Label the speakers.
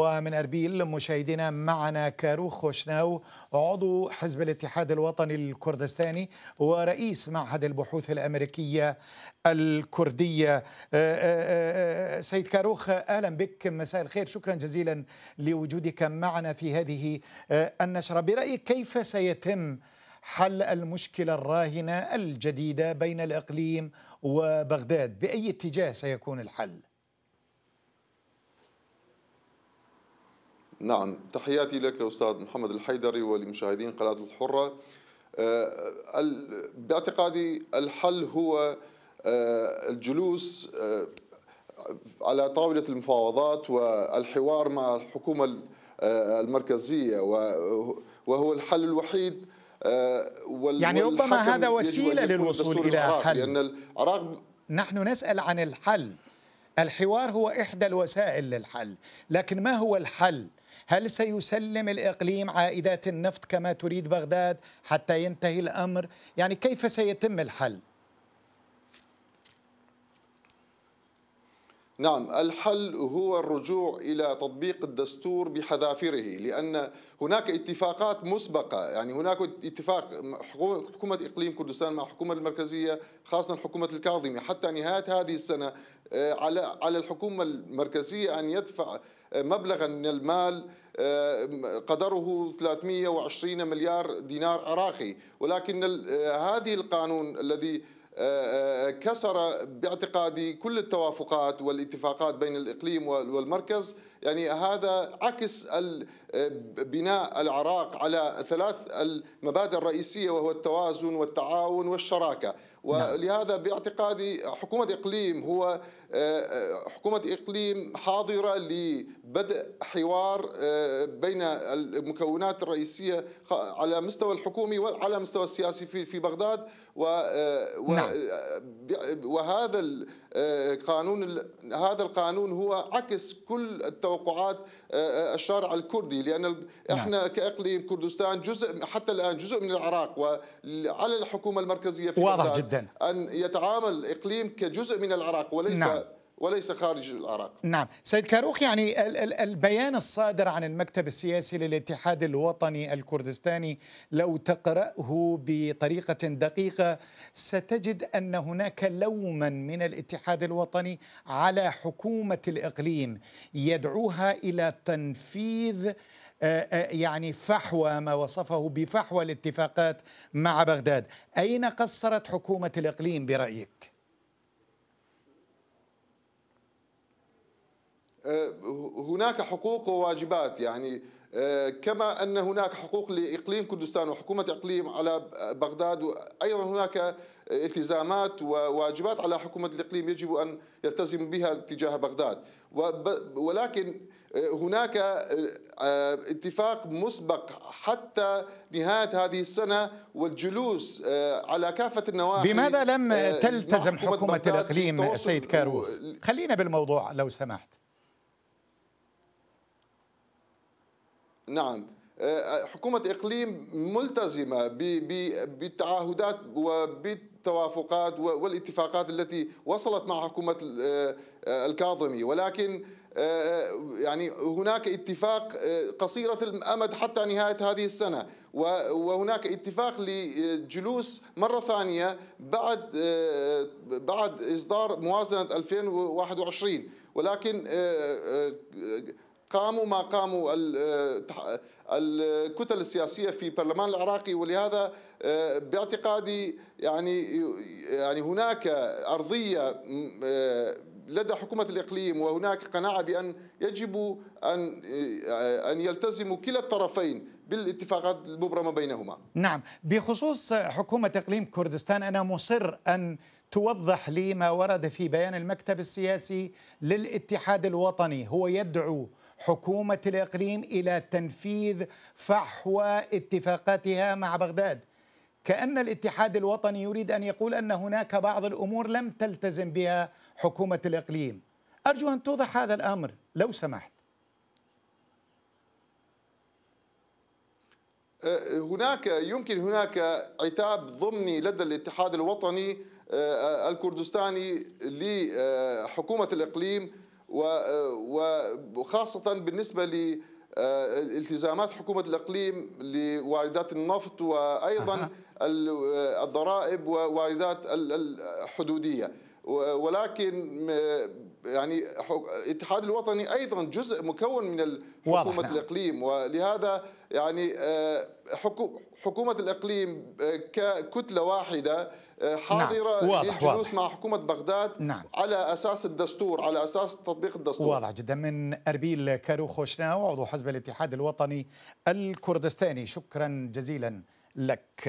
Speaker 1: ومن أربيل مشاهدينا معنا كاروخ خوشناو عضو حزب الاتحاد الوطني الكردستاني ورئيس معهد البحوث الأمريكية الكردية آه، آه، آه، سيد كاروخ أهلا بك مساء الخير شكرا جزيلا لوجودك معنا في هذه النشرة برأيك كيف سيتم حل المشكلة الراهنة الجديدة بين الإقليم وبغداد بأي اتجاه سيكون الحل؟
Speaker 2: نعم تحياتي لك أستاذ محمد الحيدري ولمشاهدين قناة الحرة آه، باعتقادي الحل هو آه، الجلوس آه، على طاولة المفاوضات والحوار مع الحكومة المركزية وهو الحل الوحيد يعني ربما هذا وسيلة للوصول إلى حل لأن العراق
Speaker 1: نحن نسأل عن الحل الحوار هو إحدى الوسائل للحل لكن ما هو الحل؟ هل سيسلم الإقليم عائدات النفط كما تريد بغداد حتى ينتهي الأمر يعني كيف سيتم الحل
Speaker 2: نعم الحل هو الرجوع إلى تطبيق الدستور بحذافيره لأن هناك اتفاقات مسبقة يعني هناك اتفاق حكومة إقليم كردستان مع الحكومة المركزية خاصة حكومة الكاظمي حتى نهاية هذه السنة آه، على على الحكومة المركزية أن يدفع آه، مبلغا من المال آه، قدره 320 مليار دينار عراقي ولكن هذه القانون الذي كسر باعتقادي كل التوافقات والاتفاقات بين الاقليم والمركز يعني هذا عكس بناء العراق على ثلاث المبادئ الرئيسيه وهو التوازن والتعاون والشراكه نعم. ولهذا باعتقادي حكومة إقليم هو آه، آه، حكومة إقليم حاضرة لبدء حوار آه، بين المكونات الرئيسية على مستوى الحكومي وعلى مستوى السياسي في بغداد و نعم. وهذا القانون هذا القانون هو عكس كل التوقعات الشارع الكردي لان نعم. احنا كاقليم كردستان جزء حتى الان جزء من العراق وعلى الحكومه المركزيه في واضح جدا ان يتعامل اقليم كجزء من العراق وليس نعم. وليس خارج العراق
Speaker 1: نعم سيد كاروخ يعني البيان الصادر عن المكتب السياسي للاتحاد الوطني الكردستاني لو تقرأه بطريقة دقيقة ستجد أن هناك لوما من الاتحاد الوطني على حكومة الإقليم يدعوها إلى تنفيذ آه، آه، يعني فحوى ما وصفه بفحوى الاتفاقات مع بغداد أين قصرت حكومة الإقليم برأيك؟
Speaker 2: آه، هناك حقوق وواجبات يعني آه، كما ان هناك حقوق لاقليم كردستان وحكومه اقليم على بغداد ايضا هناك التزامات وواجبات على حكومه الاقليم يجب ان يلتزم بها تجاه بغداد ولكن آه، هناك اتفاق مسبق حتى نهايه هذه السنه والجلوس على كافه النواحي بماذا لم تلتزم حكومه الاقليم سيد كاروخ خلينا
Speaker 1: بالموضوع لو سمحت
Speaker 2: نعم آه، آه، حكومة إقليم ملتزمة بالتعهدات وبالتوافقات والاتفاقات التي وصلت مع حكومة آه، الكاظمي ولكن يعني هناك اتفاق قصيرة الأمد حتى نهاية هذه السنة وهناك اتفاق لجلوس مرة ثانية بعد بعد إصدار موازنة 2021 ولكن قاموا ما قاموا الكتل السياسية في البرلمان العراقي ولهذا آه، باعتقادي يعني يعني هناك أرضية آه، لدى حكومة الإقليم وهناك قناعة بأن يجب أن آه، أن يلتزموا كلا الطرفين بالاتفاقات المبرمة بينهما
Speaker 1: نعم بخصوص حكومة إقليم كردستان أنا مصر أن توضح لي ما ورد في بيان المكتب السياسي للاتحاد الوطني هو يدعو حكومة الإقليم إلى تنفيذ فحوى اتفاقاتها مع بغداد كأن الاتحاد الوطني يريد أن يقول أن هناك بعض الأمور لم تلتزم بها حكومة الإقليم أرجو أن توضح هذا الأمر لو سمحت
Speaker 2: أه، هناك يمكن هناك عتاب ضمني لدى الاتحاد الوطني أه، الكردستاني لحكومة الإقليم وخاصة بالنسبة ل آه، التزامات حكومة الإقليم لواردات النفط وأيضا الضرائب وواردات الحدودية ولكن يعني الاتحاد الوطني ايضا جزء مكون من حكومه نعم. الاقليم ولهذا يعني آه، حكومه الاقليم آه، ككتله واحده آه، نعم، حاضره نعم. واضح للجلوس واضح. مع حكومه بغداد نعم. على اساس الدستور على اساس تطبيق الدستور واضح
Speaker 1: جدا من اربيل كارو خوشناو عضو حزب الاتحاد الوطني الكردستاني شكرا جزيلا لك